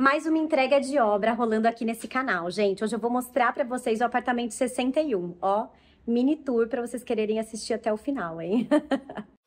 mais uma entrega de obra rolando aqui nesse canal, gente. Hoje eu vou mostrar para vocês o apartamento 61, ó, mini tour para vocês quererem assistir até o final, hein?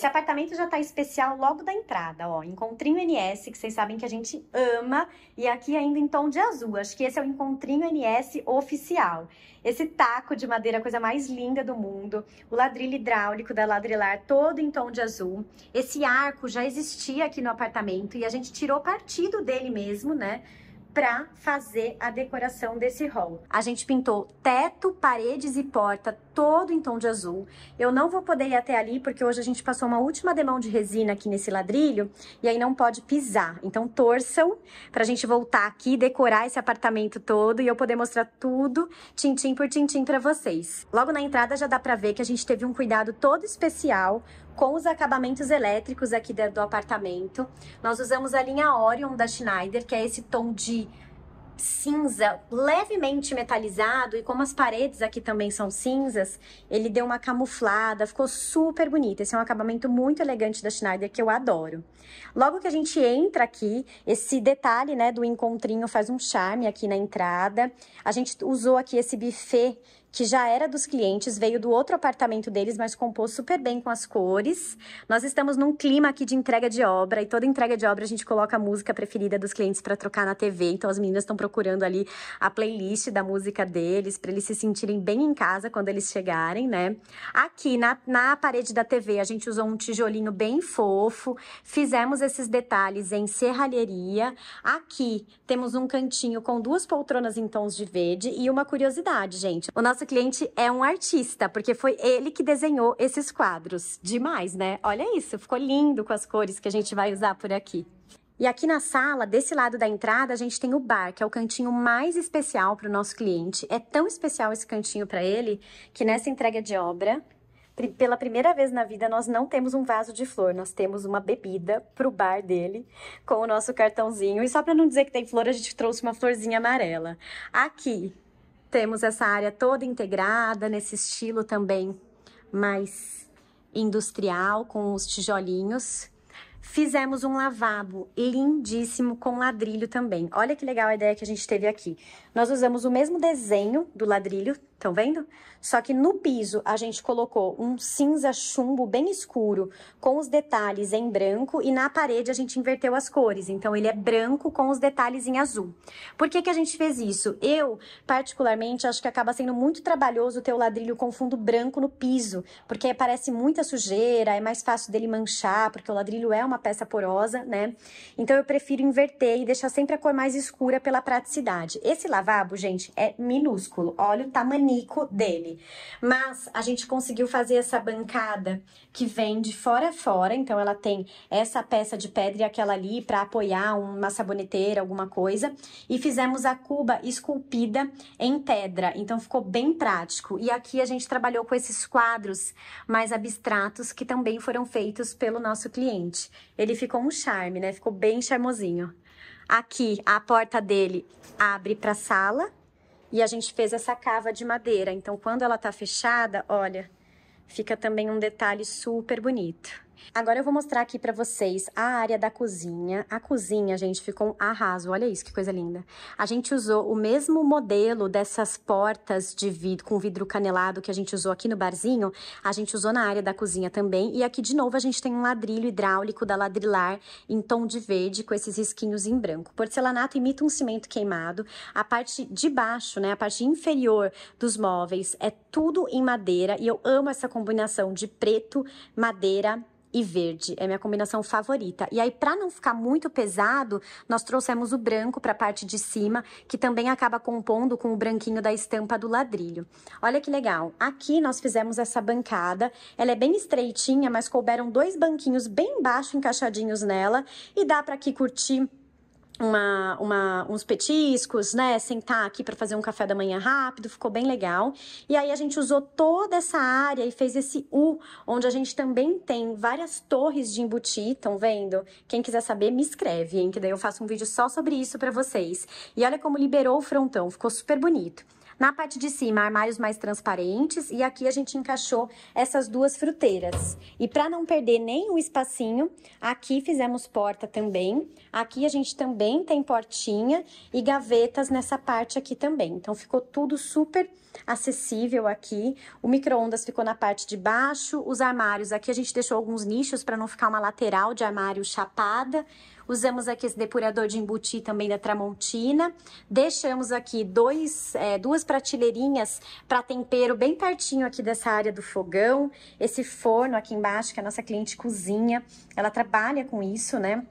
Esse apartamento já tá especial logo da entrada, ó. Encontrinho NS, que vocês sabem que a gente ama. E aqui ainda em tom de azul. Acho que esse é o Encontrinho NS oficial. Esse taco de madeira, coisa mais linda do mundo. O ladrilho hidráulico da Ladrilar, todo em tom de azul. Esse arco já existia aqui no apartamento e a gente tirou partido dele mesmo, né? para fazer a decoração desse hall. A gente pintou teto, paredes e porta todo em tom de azul. Eu não vou poder ir até ali porque hoje a gente passou uma última demão de resina aqui nesse ladrilho e aí não pode pisar. Então torçam para a gente voltar aqui, decorar esse apartamento todo e eu poder mostrar tudo tintim por tintim para vocês. Logo na entrada já dá para ver que a gente teve um cuidado todo especial com os acabamentos elétricos aqui dentro do apartamento. Nós usamos a linha Orion da Schneider, que é esse tom de cinza, levemente metalizado, e como as paredes aqui também são cinzas, ele deu uma camuflada, ficou super bonito. Esse é um acabamento muito elegante da Schneider que eu adoro. Logo que a gente entra aqui, esse detalhe, né, do encontrinho faz um charme aqui na entrada. A gente usou aqui esse buffet que já era dos clientes, veio do outro apartamento deles, mas compôs super bem com as cores. Nós estamos num clima aqui de entrega de obra, e toda entrega de obra a gente coloca a música preferida dos clientes para trocar na TV. Então as meninas estão procurando ali a playlist da música deles, para eles se sentirem bem em casa quando eles chegarem, né? Aqui na, na parede da TV a gente usou um tijolinho bem fofo, fizemos esses detalhes em serralheria. Aqui temos um cantinho com duas poltronas em tons de verde e uma curiosidade, gente. O nosso nosso cliente é um artista, porque foi ele que desenhou esses quadros. Demais, né? Olha isso, ficou lindo com as cores que a gente vai usar por aqui. E aqui na sala, desse lado da entrada, a gente tem o bar, que é o cantinho mais especial para o nosso cliente. É tão especial esse cantinho para ele que nessa entrega de obra, pela primeira vez na vida, nós não temos um vaso de flor, nós temos uma bebida para o bar dele com o nosso cartãozinho. E só para não dizer que tem flor, a gente trouxe uma florzinha amarela. Aqui, temos essa área toda integrada, nesse estilo também mais industrial, com os tijolinhos Fizemos um lavabo lindíssimo com ladrilho também. Olha que legal a ideia que a gente teve aqui. Nós usamos o mesmo desenho do ladrilho, estão vendo? Só que no piso a gente colocou um cinza chumbo bem escuro, com os detalhes em branco, e na parede a gente inverteu as cores. Então ele é branco com os detalhes em azul. Por que, que a gente fez isso? Eu, particularmente, acho que acaba sendo muito trabalhoso ter o ladrilho com fundo branco no piso, porque parece muita sujeira, é mais fácil dele manchar, porque o ladrilho é uma uma peça porosa, né? Então eu prefiro inverter e deixar sempre a cor mais escura pela praticidade. Esse lavabo, gente, é minúsculo. Olha o tamanico dele. Mas a gente conseguiu fazer essa bancada que vem de fora a fora. Então ela tem essa peça de pedra e aquela ali para apoiar uma saboneteira, alguma coisa. E fizemos a cuba esculpida em pedra. Então ficou bem prático. E aqui a gente trabalhou com esses quadros mais abstratos que também foram feitos pelo nosso cliente ele ficou um charme, né? Ficou bem charmosinho. Aqui, a porta dele abre para a sala e a gente fez essa cava de madeira. Então, quando ela tá fechada, olha, fica também um detalhe super bonito. Agora eu vou mostrar aqui para vocês a área da cozinha. A cozinha, gente, ficou um arraso. Olha isso, que coisa linda. A gente usou o mesmo modelo dessas portas de vidro com vidro canelado que a gente usou aqui no barzinho, a gente usou na área da cozinha também. E aqui de novo a gente tem um ladrilho hidráulico da Ladrilar em tom de verde com esses risquinhos em branco. porcelanato imita um cimento queimado. A parte de baixo, né, a parte inferior dos móveis é tudo em madeira e eu amo essa combinação de preto, madeira e verde. É minha combinação favorita. E aí, para não ficar muito pesado, nós trouxemos o branco para a parte de cima, que também acaba compondo com o branquinho da estampa do ladrilho. Olha que legal. Aqui nós fizemos essa bancada. Ela é bem estreitinha, mas couberam dois banquinhos bem baixo encaixadinhos nela e dá para aqui curtir uma, uma, uns petiscos, né? Sentar aqui para fazer um café da manhã rápido, ficou bem legal. E aí a gente usou toda essa área e fez esse U, onde a gente também tem várias torres de embuti, estão vendo? Quem quiser saber, me escreve, hein? Que daí eu faço um vídeo só sobre isso para vocês. E olha como liberou o frontão, ficou super bonito. Na parte de cima, armários mais transparentes e aqui a gente encaixou essas duas fruteiras. E para não perder nem o espacinho, aqui fizemos porta também. Aqui a gente também tem portinha e gavetas nessa parte aqui também. Então ficou tudo super acessível aqui. O micro-ondas ficou na parte de baixo, os armários aqui a gente deixou alguns nichos para não ficar uma lateral de armário chapada. Usamos aqui esse depurador de embuti também da Tramontina. Deixamos aqui dois, é, duas prateleirinhas para tempero bem pertinho aqui dessa área do fogão. Esse forno aqui embaixo que a nossa cliente cozinha, ela trabalha com isso, né?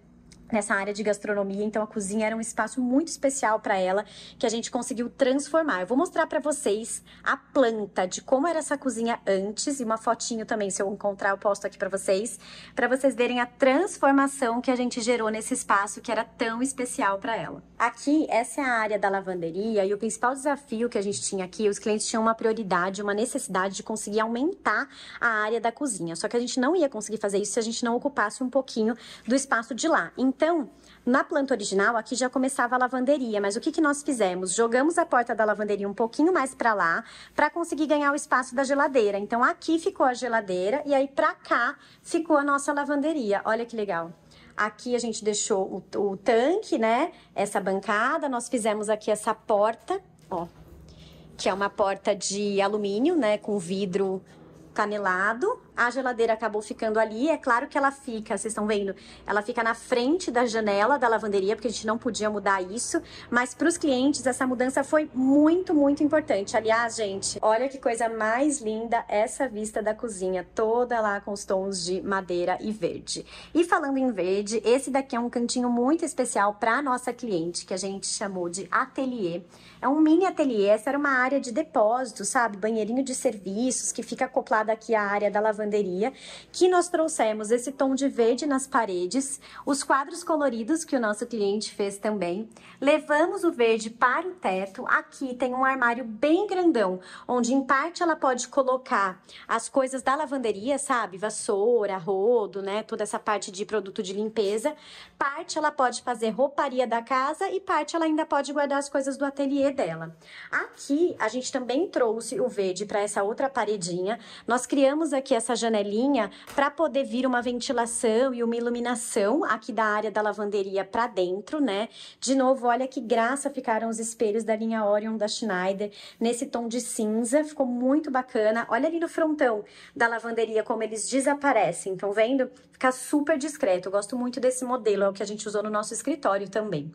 nessa área de gastronomia, então a cozinha era um espaço muito especial para ela que a gente conseguiu transformar. Eu vou mostrar para vocês a planta de como era essa cozinha antes e uma fotinho também, se eu encontrar eu posto aqui para vocês, para vocês verem a transformação que a gente gerou nesse espaço que era tão especial para ela. Aqui essa é a área da lavanderia e o principal desafio que a gente tinha aqui, os clientes tinham uma prioridade, uma necessidade de conseguir aumentar a área da cozinha. Só que a gente não ia conseguir fazer isso se a gente não ocupasse um pouquinho do espaço de lá. Então, então, na planta original, aqui já começava a lavanderia, mas o que, que nós fizemos? Jogamos a porta da lavanderia um pouquinho mais para lá, para conseguir ganhar o espaço da geladeira. Então, aqui ficou a geladeira e aí para cá ficou a nossa lavanderia. Olha que legal. Aqui a gente deixou o, o tanque, né? Essa bancada, nós fizemos aqui essa porta, ó, que é uma porta de alumínio, né? Com vidro canelado, a geladeira acabou ficando ali. É claro que ela fica, vocês estão vendo, ela fica na frente da janela da lavanderia, porque a gente não podia mudar isso. Mas para os clientes, essa mudança foi muito, muito importante. Aliás, gente, olha que coisa mais linda essa vista da cozinha, toda lá com os tons de madeira e verde. E falando em verde, esse daqui é um cantinho muito especial para nossa cliente, que a gente chamou de ateliê. É um mini ateliê, essa era uma área de depósito, sabe? Banheirinho de serviços que fica acoplada aqui à área da lavanderia lavanderia, que nós trouxemos esse tom de verde nas paredes, os quadros coloridos que o nosso cliente fez também. Levamos o verde para o teto. Aqui tem um armário bem grandão, onde em parte ela pode colocar as coisas da lavanderia, sabe? Vassoura, rodo, né? Toda essa parte de produto de limpeza. Parte ela pode fazer rouparia da casa e parte ela ainda pode guardar as coisas do ateliê dela. Aqui a gente também trouxe o verde para essa outra paredinha. Nós criamos aqui essa janelinha para poder vir uma ventilação e uma iluminação aqui da área da lavanderia para dentro, né? De novo, olha que graça ficaram os espelhos da linha Orion da Schneider nesse tom de cinza, ficou muito bacana. Olha ali no frontão da lavanderia como eles desaparecem, estão vendo? Fica super discreto, eu gosto muito desse modelo, é o que a gente usou no nosso escritório também.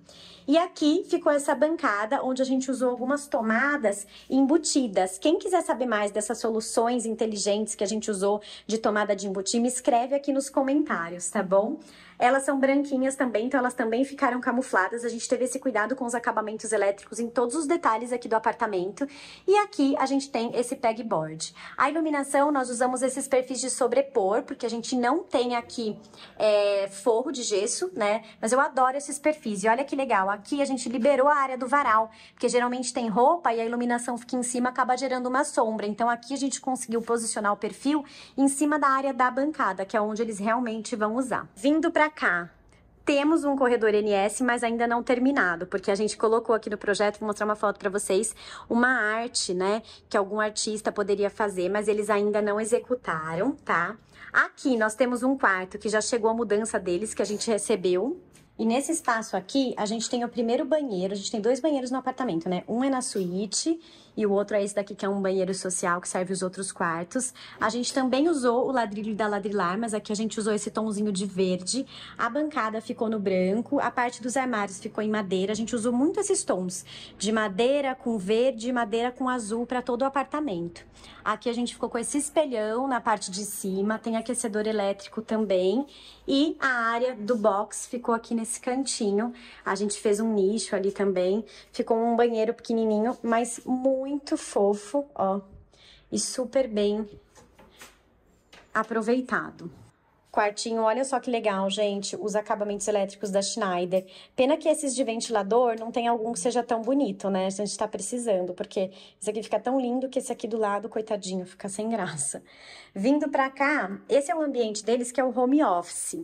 E aqui ficou essa bancada onde a gente usou algumas tomadas embutidas. Quem quiser saber mais dessas soluções inteligentes que a gente usou de tomada de embuti, me escreve aqui nos comentários, tá bom? Elas são branquinhas também, então elas também ficaram camufladas. A gente teve esse cuidado com os acabamentos elétricos em todos os detalhes aqui do apartamento. E aqui a gente tem esse pegboard. A iluminação, nós usamos esses perfis de sobrepor, porque a gente não tem aqui é, forro de gesso, né? Mas eu adoro esses perfis. E olha que legal, aqui a gente liberou a área do varal, porque geralmente tem roupa e a iluminação fica em cima, acaba gerando uma sombra. Então aqui a gente conseguiu posicionar o perfil em cima da área da bancada, que é onde eles realmente vão usar. Vindo para para cá, temos um corredor NS, mas ainda não terminado, porque a gente colocou aqui no projeto, vou mostrar uma foto para vocês, uma arte, né, que algum artista poderia fazer, mas eles ainda não executaram, tá? Aqui nós temos um quarto que já chegou a mudança deles, que a gente recebeu, e nesse espaço aqui, a gente tem o primeiro banheiro. A gente tem dois banheiros no apartamento, né? Um é na suíte e o outro é esse daqui, que é um banheiro social que serve os outros quartos. A gente também usou o ladrilho da ladrilar, mas aqui a gente usou esse tomzinho de verde. A bancada ficou no branco, a parte dos armários ficou em madeira. A gente usou muito esses tons de madeira com verde, madeira com azul para todo o apartamento. Aqui a gente ficou com esse espelhão na parte de cima, tem aquecedor elétrico também. E a área do box ficou aqui nesse nesse cantinho. A gente fez um nicho ali também. Ficou um banheiro pequenininho, mas muito fofo, ó. E super bem aproveitado. Quartinho, olha só que legal, gente, os acabamentos elétricos da Schneider. Pena que esses de ventilador não tem algum que seja tão bonito, né? A gente tá precisando, porque esse aqui fica tão lindo que esse aqui do lado, coitadinho, fica sem graça. Vindo pra cá, esse é o ambiente deles, que é o home office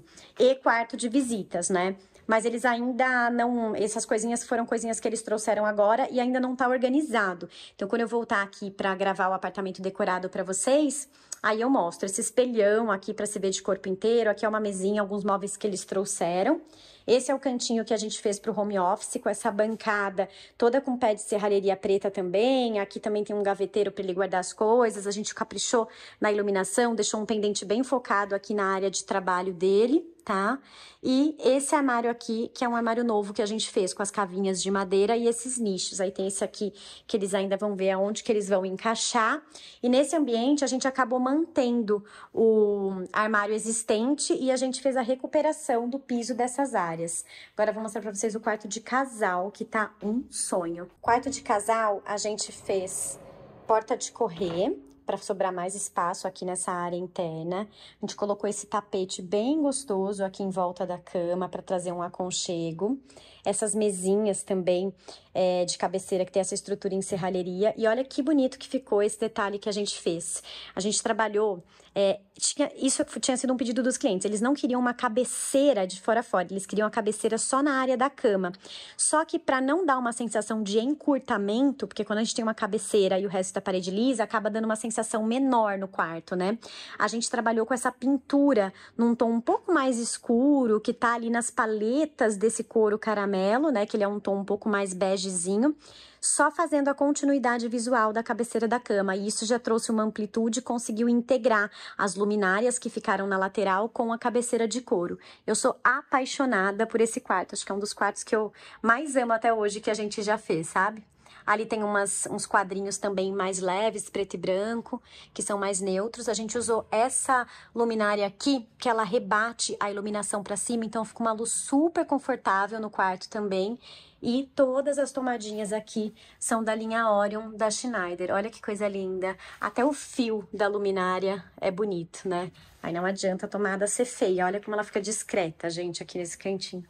e quarto de visitas, né? mas eles ainda não. Essas coisinhas foram coisinhas que eles trouxeram agora e ainda não tá organizado. Então, quando eu voltar aqui para gravar o apartamento decorado para vocês, aí eu mostro esse espelhão aqui para se ver de corpo inteiro. Aqui é uma mesinha, alguns móveis que eles trouxeram. Esse é o cantinho que a gente fez para o home office, com essa bancada toda com pé de serralheria preta também. Aqui também tem um gaveteiro para ele guardar as coisas. A gente caprichou na iluminação, deixou um pendente bem focado aqui na área de trabalho dele tá? E esse armário aqui, que é um armário novo que a gente fez com as cavinhas de madeira e esses nichos. Aí tem esse aqui que eles ainda vão ver aonde que eles vão encaixar. E nesse ambiente a gente acabou mantendo o armário existente e a gente fez a recuperação do piso dessas áreas. Agora eu vou mostrar para vocês o quarto de casal, que tá um sonho. Quarto de casal a gente fez porta de correr, para sobrar mais espaço aqui nessa área interna. A gente colocou esse tapete bem gostoso aqui em volta da cama para trazer um aconchego essas mesinhas também é, de cabeceira que tem essa estrutura em serralheria. E olha que bonito que ficou esse detalhe que a gente fez. A gente trabalhou, é, tinha, isso tinha sido um pedido dos clientes. Eles não queriam uma cabeceira de fora a fora, eles queriam a cabeceira só na área da cama. Só que para não dar uma sensação de encurtamento, porque quando a gente tem uma cabeceira e o resto da parede lisa, acaba dando uma sensação menor no quarto, né? A gente trabalhou com essa pintura num tom um pouco mais escuro, que tá ali nas paletas desse couro caramelo caramelo, né? Que ele é um tom um pouco mais begezinho, só fazendo a continuidade visual da cabeceira da cama. E isso já trouxe uma amplitude e conseguiu integrar as luminárias que ficaram na lateral com a cabeceira de couro. Eu sou apaixonada por esse quarto, acho que é um dos quartos que eu mais amo até hoje que a gente já fez, sabe? Ali tem umas, uns quadrinhos também mais leves, preto e branco, que são mais neutros. A gente usou essa luminária aqui, que ela rebate a iluminação para cima, então fica uma luz super confortável no quarto também. E todas as tomadinhas aqui são da linha Orion da Schneider. Olha que coisa linda. Até o fio da luminária é bonito, né? Aí não adianta a tomada ser feia. Olha como ela fica discreta, gente, aqui nesse cantinho.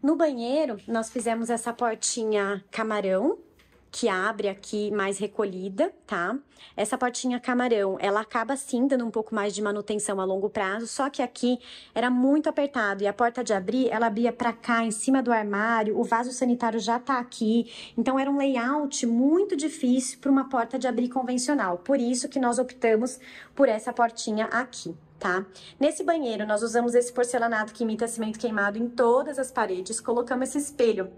No banheiro, nós fizemos essa portinha camarão, que abre aqui mais recolhida, tá? Essa portinha camarão, ela acaba sim dando um pouco mais de manutenção a longo prazo, só que aqui era muito apertado e a porta de abrir, ela abria para cá, em cima do armário, o vaso sanitário já tá aqui, então era um layout muito difícil para uma porta de abrir convencional. Por isso que nós optamos por essa portinha aqui tá? Nesse banheiro, nós usamos esse porcelanato que imita cimento queimado em todas as paredes, colocamos esse espelho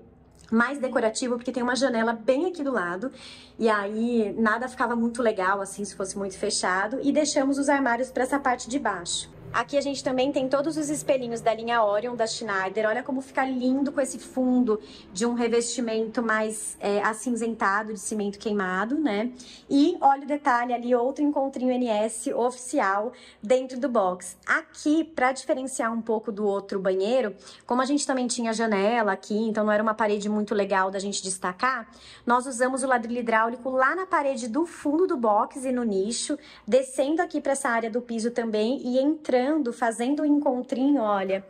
mais decorativo, porque tem uma janela bem aqui do lado, e aí nada ficava muito legal, assim, se fosse muito fechado, e deixamos os armários para essa parte de baixo. Aqui a gente também tem todos os espelhinhos da linha Orion da Schneider. Olha como fica lindo com esse fundo de um revestimento mais é, acinzentado, de cimento queimado, né? E olha o detalhe ali, outro encontrinho NS oficial dentro do box. Aqui, para diferenciar um pouco do outro banheiro, como a gente também tinha janela aqui, então não era uma parede muito legal da gente destacar, nós usamos o ladrilho hidráulico lá na parede do fundo do box e no nicho, descendo aqui para essa área do piso também e entrando fazendo um encontrinho, olha,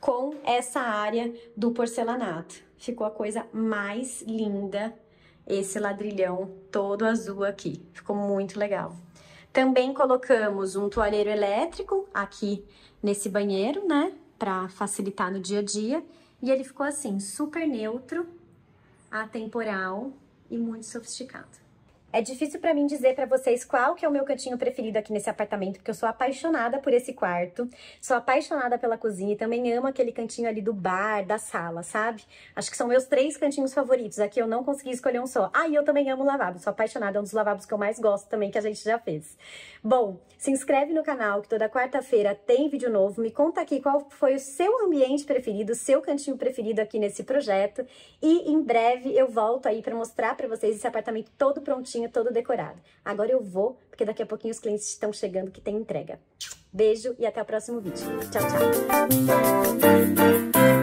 com essa área do porcelanato. Ficou a coisa mais linda esse ladrilhão todo azul aqui. Ficou muito legal. Também colocamos um toalheiro elétrico aqui nesse banheiro, né? Pra facilitar no dia a dia. E ele ficou assim, super neutro, atemporal e muito sofisticado. É difícil para mim dizer para vocês qual que é o meu cantinho preferido aqui nesse apartamento, porque eu sou apaixonada por esse quarto, sou apaixonada pela cozinha e também amo aquele cantinho ali do bar, da sala, sabe? Acho que são meus três cantinhos favoritos. Aqui eu não consegui escolher um só. Ah, e eu também amo lavabo, sou apaixonada, é um dos lavabos que eu mais gosto também, que a gente já fez. Bom, se inscreve no canal, que toda quarta-feira tem vídeo novo. Me conta aqui qual foi o seu ambiente preferido, seu cantinho preferido aqui nesse projeto. E em breve eu volto aí para mostrar para vocês esse apartamento todo prontinho todo decorado. Agora eu vou, porque daqui a pouquinho os clientes estão chegando que tem entrega. Beijo e até o próximo vídeo. Tchau, tchau!